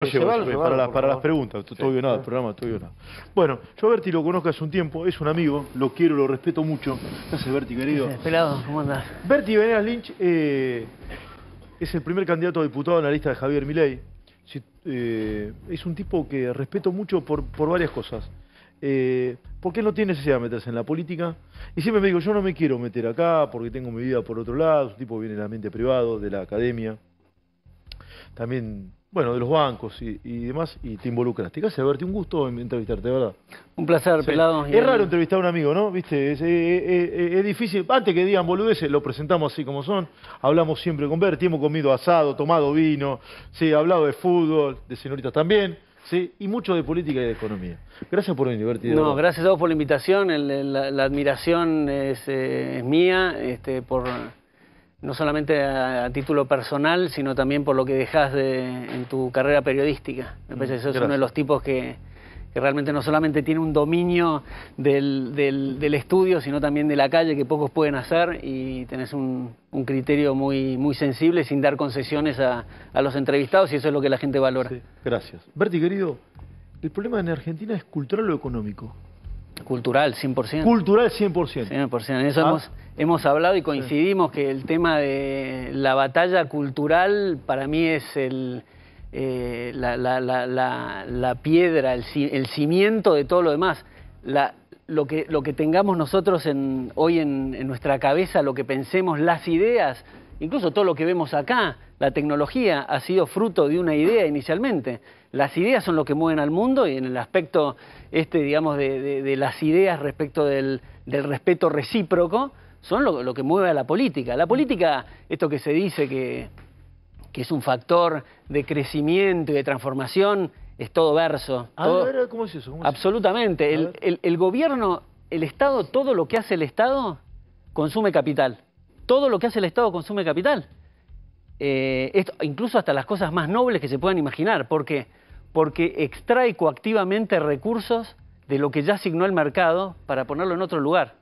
para, para las preguntas, Todo bien, nada, el programa todavía nada. Bueno, yo a Berti lo conozco hace un tiempo, es un amigo, lo quiero, lo respeto mucho. ¿Qué Berti, querido? ¿Cómo andás? Berti Venegas Lynch eh, es el primer candidato a diputado en la lista de Javier Milei. Eh, es un tipo que respeto mucho por, varias cosas. Eh, porque él no tiene necesidad de meterse en la política. Y siempre me digo, yo no me quiero meter acá porque tengo mi vida por otro lado, Es un tipo que viene la mente privado, de la academia también, bueno, de los bancos y, y demás, y te involucraste. Gracias, Berti, un gusto entrevistarte, ¿verdad? Un placer, pelado. Es raro entrevistar a un amigo, ¿no? Viste, es, difícil. Antes que digan boludeces, lo presentamos así como son. Hablamos siempre con Berti, hemos comido asado, tomado vino, sí, hablado de fútbol, de señoritas también. Sí, y mucho de política y de economía. Gracias por venir, divertido No, gracias a vos por la invitación, la, admiración eh, es, mía este, por no solamente a, título personal, sino también por lo que dejas de, en tu carrera periodística. Me parece mm, uno de los tipos que, realmente no solamente tiene un dominio del, del, estudio, sino también de la calle, que pocos pueden hacer, y tenés un, un criterio muy, muy sensible sin dar concesiones a, a, los entrevistados, y eso es lo que la gente valora. Gracias. Berti, querido, el problema en Argentina es cultural o económico. Cultural, 100%. Cultural, 100%. 100%. En eso ah hemos hablado y coincidimos que el tema de la batalla cultural para mí es eh, la, piedra, el, cimiento de todo lo demás. Lo que, lo, que, tengamos nosotros hoy en, nuestra cabeza, lo que pensemos, las ideas, incluso todo lo que vemos acá, la tecnología ha sido fruto de una idea inicialmente. Las ideas son lo que mueven al mundo y en el aspecto este, digamos, de, las ideas respecto del respeto recíproco, son lo, que mueve a la política. La política, esto que se dice que, es un factor de crecimiento y de transformación, es todo verso. eso? absolutamente. El, gobierno, el Estado, todo lo que hace el Estado consume capital. Todo lo que hace el Estado consume capital. Eh, incluso hasta las cosas más nobles que se puedan imaginar. ¿Por qué? Porque extrae coactivamente recursos de lo que ya asignó el mercado para ponerlo en otro lugar.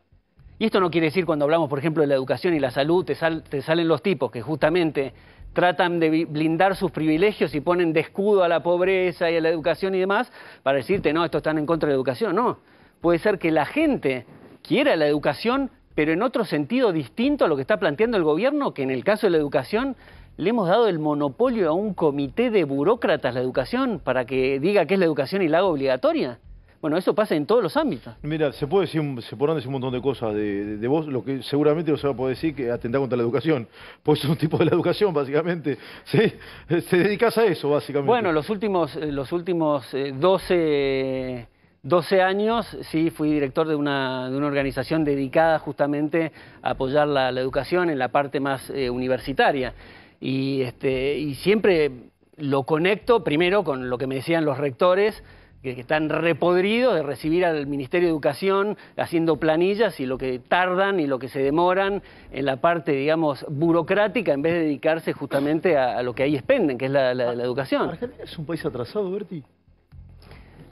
Y esto no quiere decir cuando hablamos, por ejemplo, de la educación y la salud, te, salen los tipos que justamente tratan de blindar sus privilegios y ponen de escudo a la pobreza y a la educación y demás para decirte, no, esto están en contra de la educación. No, puede ser que la gente quiera la educación, pero en otro sentido distinto a lo que está planteando el gobierno, que en el caso de la educación le hemos dado el monopolio a un comité de burócratas la educación para que diga que es la educación y la haga obligatoria. Bueno, eso pasa en todos los ámbitos. Mira, se puede decir, se podrán decir un montón de cosas de, de, vos, lo que seguramente vos se va a poder decir que atenta contra la educación, pues es un tipo de la educación, básicamente. ¿Sí? Te dedicas a eso, básicamente. Bueno, los últimos, eh, los últimos 12, eh, 12 años sí fui director de una, de una organización dedicada justamente a apoyar la, educación en la parte más eh, universitaria. Y, este, y siempre lo conecto primero con lo que me decían los rectores, que, están repodridos de recibir al Ministerio de Educación haciendo planillas y lo que tardan y lo que se demoran en la parte, digamos, burocrática en vez de dedicarse justamente a, lo que ahí expenden, que es la, la educación. ¿Argentina es un país atrasado, Berti?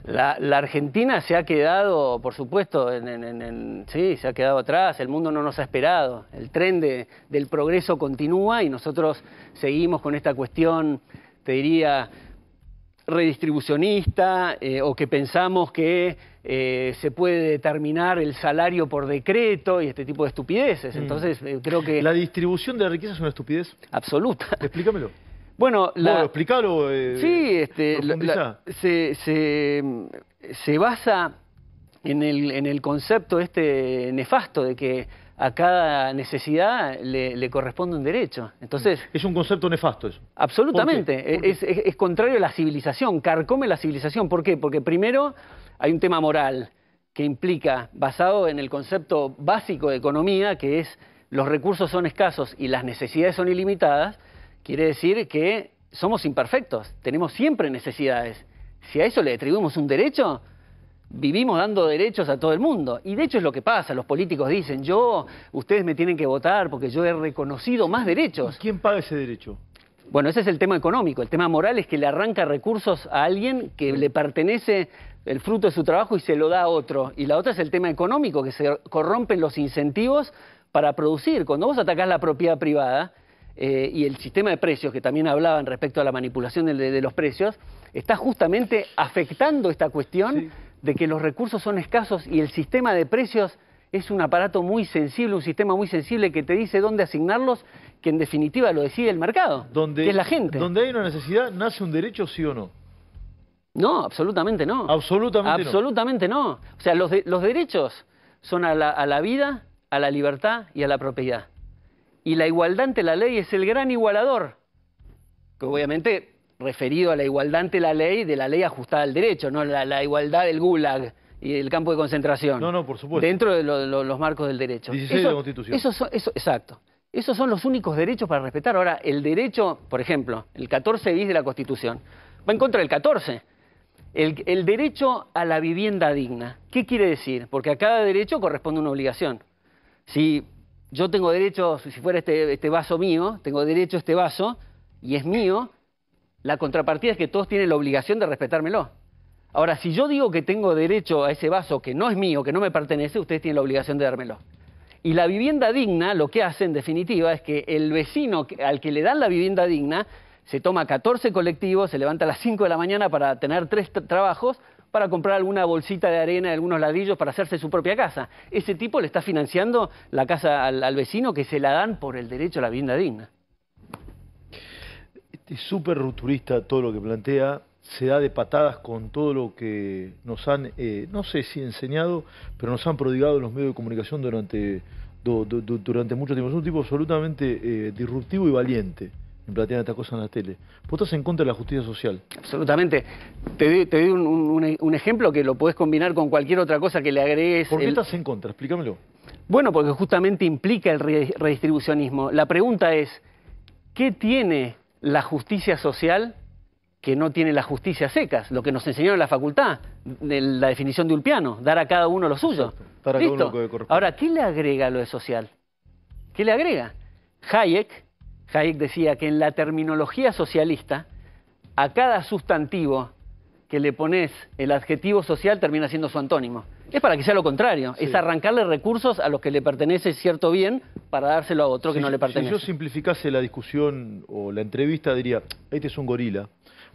La, Argentina se ha quedado, por supuesto, sí, se ha quedado atrás, el mundo no nos ha esperado, el tren del progreso continúa y nosotros seguimos con esta cuestión, te diría, redistribucionista eh, o que pensamos que eh, se puede determinar el salario por decreto y este tipo de estupideces. Mm. Entonces, eh, creo que... ¿La distribución de la riqueza es una estupidez? Absoluta. Explícamelo. Bueno, la... Bueno, explícalo. sí, este, se, se, se, basa en el, en el concepto este nefasto de que a cada necesidad le, corresponde un derecho. Entonces, es un concepto nefasto eso. Absolutamente. Es, es, contrario a la civilización, carcome la civilización. ¿Por qué? Porque primero hay un tema moral que implica, basado en el concepto básico de economía, que es los recursos son escasos y las necesidades son ilimitadas, quiere decir que somos imperfectos, tenemos siempre necesidades. Si a eso le atribuimos un derecho, vivimos dando derechos a todo el mundo. Y de hecho es lo que pasa, los políticos dicen, yo, ustedes me tienen que votar porque yo he reconocido más derechos. ¿Quién paga ese derecho? Bueno, ese es el tema económico. El tema moral es que le arranca recursos a alguien que le pertenece el fruto de su trabajo y se lo da a otro. Y la otra es el tema económico, que se corrompen los incentivos para producir. Cuando vos atacás la propiedad privada eh, y el sistema de precios, que también hablaban respecto a la manipulación de, los precios, está justamente afectando esta cuestión de que los recursos son escasos y el sistema de precios es un aparato muy sensible, un sistema muy sensible que te dice dónde asignarlos, que en definitiva lo decide el mercado, es la gente. Donde hay una necesidad, ¿nace un derecho sí o no? No, absolutamente no. Absolutamente, absolutamente no. O sea, los, derechos son a la, a la vida, a la libertad y a la propiedad. Y la igualdad ante la ley es el gran igualador. Que obviamente referido a la igualdad ante la ley de la ley ajustada al derecho, no la, la igualdad del gulag y el campo de concentración. No, no, por supuesto. Dentro de los marcos del derecho. exacto. Esos son los únicos derechos para respetar. Ahora, el derecho, por ejemplo, el 14 bis de la Constitución, va en contra del 14. El, derecho a la vivienda digna. ¿Qué quiere decir? Porque a cada derecho corresponde una obligación. Si yo tengo derecho, si fuera este, este vaso mío, tengo derecho a este vaso y es mío, la contrapartida es que todos tienen la obligación de respetármelo. Ahora, si yo digo que tengo derecho a ese vaso que no es mío, que no me pertenece, ustedes tienen la obligación de dármelo. Y la vivienda digna lo que hace en definitiva es que el vecino al que le dan la vivienda digna se toma 14 colectivos, se levanta a las 5 de la mañana para tener tres trabajos, para comprar alguna bolsita de arena, algunos ladrillos para hacerse su propia casa. Ese tipo le está financiando la casa al vecino que se la dan por el derecho a la vivienda digna. Es súper rupturista todo lo que plantea, se da de patadas con todo lo que nos han, eh, no sé si enseñado, pero nos han prodigado los medios de comunicación durante, durante mucho tiempo. Es un tipo absolutamente eh, disruptivo y valiente en plantear estas cosas en la tele. Vos estás en contra de la justicia social. Absolutamente. Te doy, un, ejemplo que lo podés combinar con cualquier otra cosa que le agregues. ¿Por qué estás en contra? Explícamelo. Bueno, porque justamente implica el redistribucionismo. La pregunta es, ¿qué tiene la justicia social que no tiene la justicia secas, lo que nos enseñaron en la facultad, la definición de Ulpiano, dar a cada uno lo suyo. Para que Ahora, ¿qué le agrega lo de social? ¿Qué le agrega? Hayek, Hayek decía que en la terminología socialista, a cada sustantivo que le pones el adjetivo social termina siendo su antónimo. Es para que sea lo contrario, es arrancarle recursos a los que le pertenece cierto bien para dárselo a otro que no le pertenece. Si yo simplificase la discusión o la entrevista, diría, este es un gorila,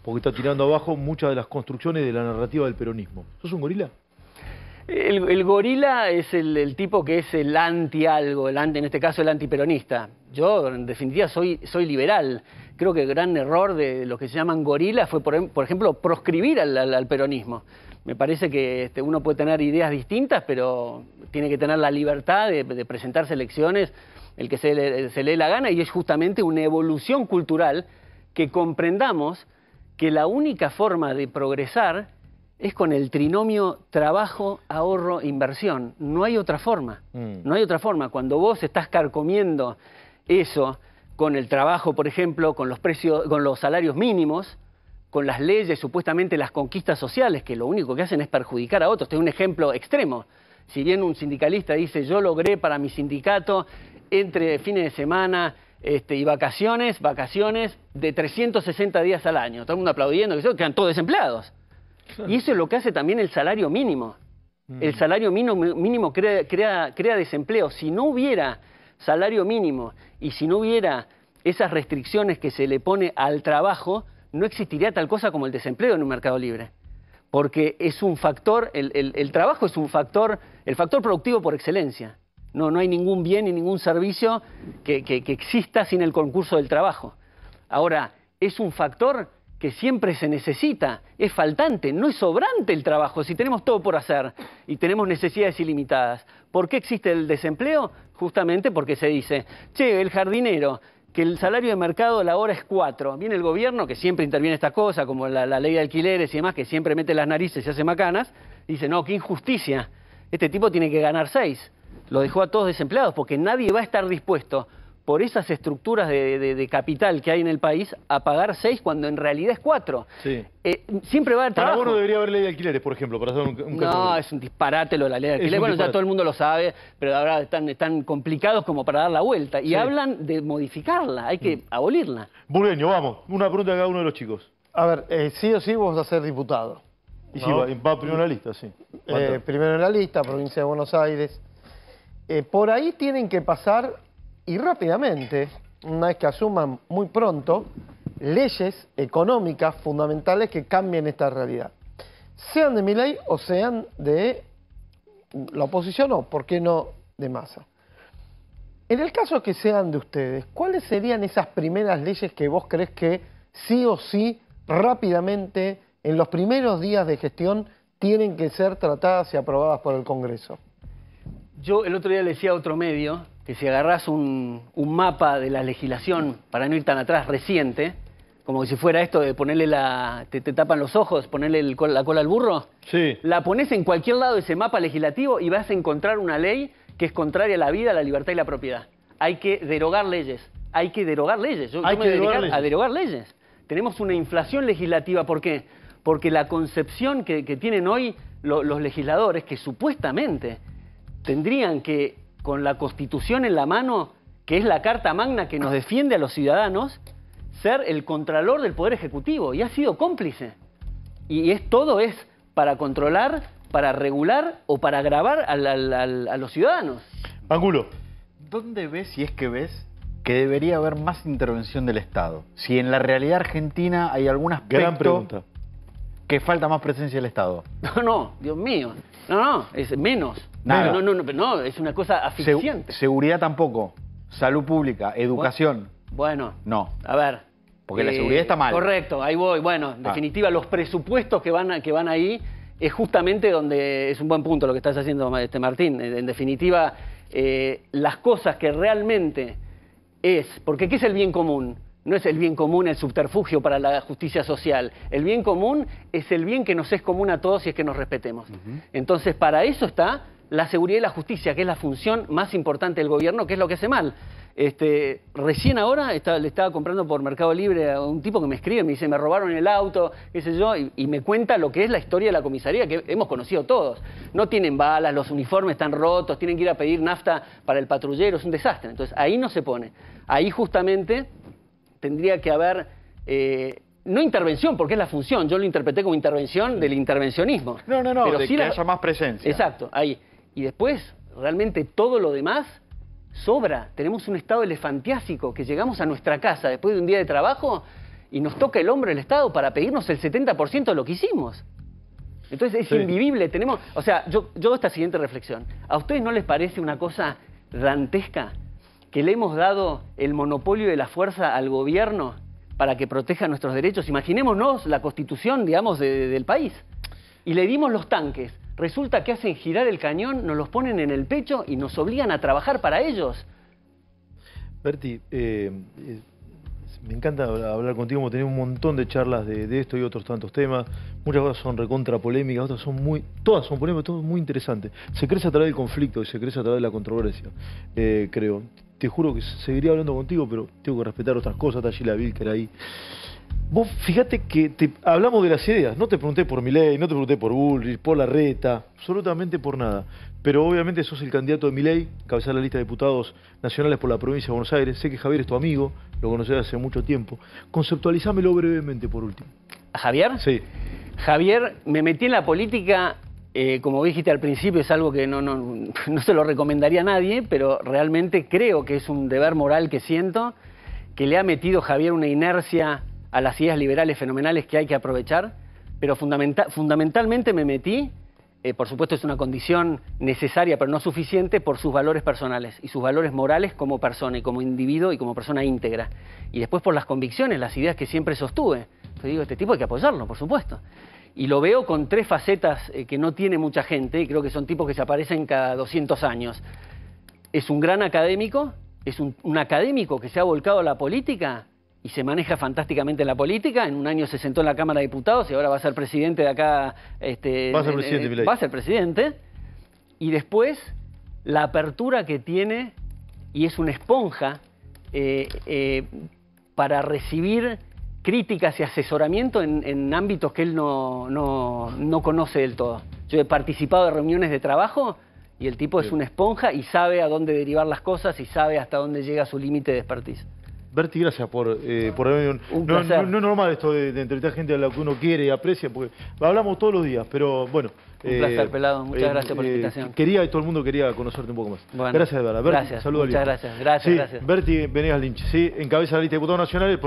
porque está tirando abajo muchas de las construcciones de la narrativa del peronismo. ¿Sos un gorila? El, gorila es el, tipo que es el anti algo, anti, en este caso el antiperonista. Yo, en definitiva, soy, soy liberal. Creo que el gran error de los que se llaman gorilas fue, por, em, ejemplo, proscribir al, peronismo. Me parece que este, uno puede tener ideas distintas, pero tiene que tener la libertad de, presentar presentarse elecciones, el que se le, se le dé la gana, y es justamente una evolución cultural que comprendamos que la única forma de progresar es con el trinomio trabajo, ahorro, inversión. No hay otra forma. Mm. No hay otra forma. Cuando vos estás carcomiendo eso con el trabajo, por ejemplo, con los precios, con los salarios mínimos, con las leyes, supuestamente las conquistas sociales, que lo único que hacen es perjudicar a otros. Este es un ejemplo extremo. Si bien un sindicalista dice yo logré para mi sindicato entre fines de semana este, y vacaciones, vacaciones de 360 días al año. Todo el mundo aplaudiendo, que quedan todos desempleados. Y eso es lo que hace también el salario mínimo. Mm. El salario mínimo, crea, crea, desempleo. Si no hubiera salario mínimo y si no hubiera esas restricciones que se le pone al trabajo, no existiría tal cosa como el desempleo en un mercado libre. Porque es un factor, el, trabajo es un factor, el factor productivo por excelencia. No, no hay ningún bien y ningún servicio que, que exista sin el concurso del trabajo. Ahora, es un factor que siempre se necesita, es faltante, no es sobrante el trabajo, si tenemos todo por hacer y tenemos necesidades ilimitadas. ¿Por qué existe el desempleo? Justamente porque se dice, che, el jardinero, que el salario de mercado a la hora es cuatro, Viene el gobierno, que siempre interviene esta cosa, como la, ley de alquileres y demás, que siempre mete las narices y hace macanas, dice, no, qué injusticia, este tipo tiene que ganar seis, Lo dejó a todos desempleados porque nadie va a estar dispuesto por esas estructuras de, capital que hay en el país a pagar seis cuando en realidad es cuatro. Sí. Eh, siempre va a trabajo. Para vos no debería haber ley de alquileres, por ejemplo, para hacer un, No, es un disparate lo de la ley de alquileres. Bueno, ya todo el mundo lo sabe, pero ahora están, están complicados como para dar la vuelta. Y hablan de modificarla, hay que mm. abolirla. Burgueño, vamos. Una pregunta a cada uno de los chicos. A ver, eh, sí o sí vos vas a ser diputado. Y sí, va, primero en la lista, sí. Eh, primero en la lista, provincia de Buenos Aires. por ahí tienen que pasar y rápidamente, una vez que asuman muy pronto, leyes económicas fundamentales que cambien esta realidad. Sean de ley o sean de la oposición o, ¿por qué no, de masa? En el caso que sean de ustedes, ¿cuáles serían esas primeras leyes que vos crees que sí o sí, rápidamente, en los primeros días de gestión, tienen que ser tratadas y aprobadas por el Congreso? Yo el otro día le decía a otro medio que si agarrás un, mapa de la legislación, para no ir tan atrás, reciente, como si fuera esto de ponerle la... te, tapan los ojos, ponerle la cola al burro, la pones en cualquier lado de ese mapa legislativo y vas a encontrar una ley que es contraria a la vida, la libertad y la propiedad. Hay que derogar leyes, hay que derogar leyes. que a derogar leyes. Tenemos una inflación legislativa, ¿por qué? Porque la concepción que, tienen hoy los legisladores, que supuestamente tendrían que con la Constitución en la mano, que es la Carta Magna que nos defiende a los ciudadanos, ser el contralor del Poder Ejecutivo. Y ha sido cómplice. Y es, todo es para controlar, para regular o para agravar a, los ciudadanos. Angulo. ¿Dónde ves, si es que ves, que debería haber más intervención del Estado? Si en la realidad argentina hay algunas aspecto... Gran pregunta que falta más presencia del Estado. No, no, Dios mío. No, no, es menos. No, no, no, no, es una cosa asfixiante. seguridad tampoco. Salud pública, educación. Bueno. No. A ver. Porque la seguridad está mal. Correcto, ahí voy. Bueno, en ah. definitiva, los presupuestos que van, que van ahí es justamente donde es un buen punto lo que estás haciendo, este Martín. En, definitiva, eh, las cosas que realmente es, porque ¿qué es el bien común? No es el bien común el subterfugio para la justicia social. El bien común es el bien que nos es común a todos y es que nos respetemos. Entonces, para eso está la seguridad y la justicia, que es la función más importante del gobierno, que es lo que hace mal. Este, recién ahora le estaba comprando por Mercado Libre a un tipo que me escribe, me dice, me robaron el auto, qué sé yo, y, me cuenta lo que es la historia de la comisaría, que hemos conocido todos. No tienen balas, los uniformes están rotos, tienen que ir a pedir nafta para el patrullero, es un desastre. Entonces ahí no se pone. Ahí justamente tendría que haber, eh, no intervención, porque es la función, yo lo interpreté como intervención del intervencionismo. No, no, no, pero sí que haya más presencia. Exacto, ahí. Y después, realmente todo lo demás sobra. Tenemos un estado elefantiásico que llegamos a nuestra casa después de un día de trabajo y nos toca el hombre el Estado para pedirnos el 70% de lo que hicimos. Entonces es invivible, tenemos... O sea, yo, yo esta siguiente reflexión. ¿A ustedes no les parece una cosa dantesca que le hemos dado el monopolio de la fuerza al gobierno para que proteja nuestros derechos. Imaginémonos la constitución, digamos, del país. Y le dimos los tanques. Resulta que hacen girar el cañón, nos los ponen en el pecho y nos obligan a trabajar para ellos. Berti, eh, me encanta hablar contigo, hemos tenido un montón de charlas de, esto y otros tantos temas. Muchas cosas son recontra polémicas, otras son muy... Todas son polémicas, todas muy interesantes. Se crece a través del conflicto y se crece a través de la controversia, eh, creo te juro que seguiría hablando contigo, pero tengo que respetar otras cosas, está Sheila era ahí. Vos fíjate que te, hablamos de las ideas, no te pregunté por Milei, no te pregunté por Bullrich, por la reta, absolutamente por nada. Pero obviamente sos el candidato de Milei, de la lista de diputados nacionales por la provincia de Buenos Aires. Sé que Javier es tu amigo, lo conocés hace mucho tiempo. Conceptualizámelo brevemente por último. ¿Javier? Sí. Javier, me metí en la política eh, como dijiste al principio, es algo que no, se lo recomendaría a nadie, pero realmente creo que es un deber moral que siento, que le ha metido Javier una inercia a las ideas liberales fenomenales que hay que aprovechar, pero fundamentalmente me metí, eh, por supuesto es una condición necesaria pero no suficiente, por sus valores personales y sus valores morales como persona y como individuo y como persona íntegra. Y después por las convicciones, las ideas que siempre sostuve. Yo digo, este tipo hay que apoyarlo, por supuesto y lo veo con tres facetas eh, que no tiene mucha gente, y creo que son tipos que se aparecen cada 200 años. Es un gran académico, es un, académico que se ha volcado a la política y se maneja fantásticamente la política. En un año se sentó en la Cámara de Diputados y ahora va a ser presidente de acá. Este, va a ser presidente, eh, Va a ser presidente. Y después, la apertura que tiene y es una esponja eh, para recibir críticas y asesoramiento en, ámbitos que él no, no, conoce del todo. Yo he participado de reuniones de trabajo y el tipo es una esponja y sabe a dónde derivar las cosas y sabe hasta dónde llega su límite de expertise. Berti, gracias por, eh, por haberme... Un no, no, es normal esto de, entrevistar gente a la que uno quiere y aprecia, porque hablamos todos los días, pero bueno... Un placer, eh, Pelado. Muchas eh, gracias por la invitación. Quería, y todo el mundo quería conocerte un poco más. gracias, de verdad. Berti, gracias, muchas gracias. Gracias, gracias. Berti Venegas Lynch, sí, encabeza la lista de diputados nacionales...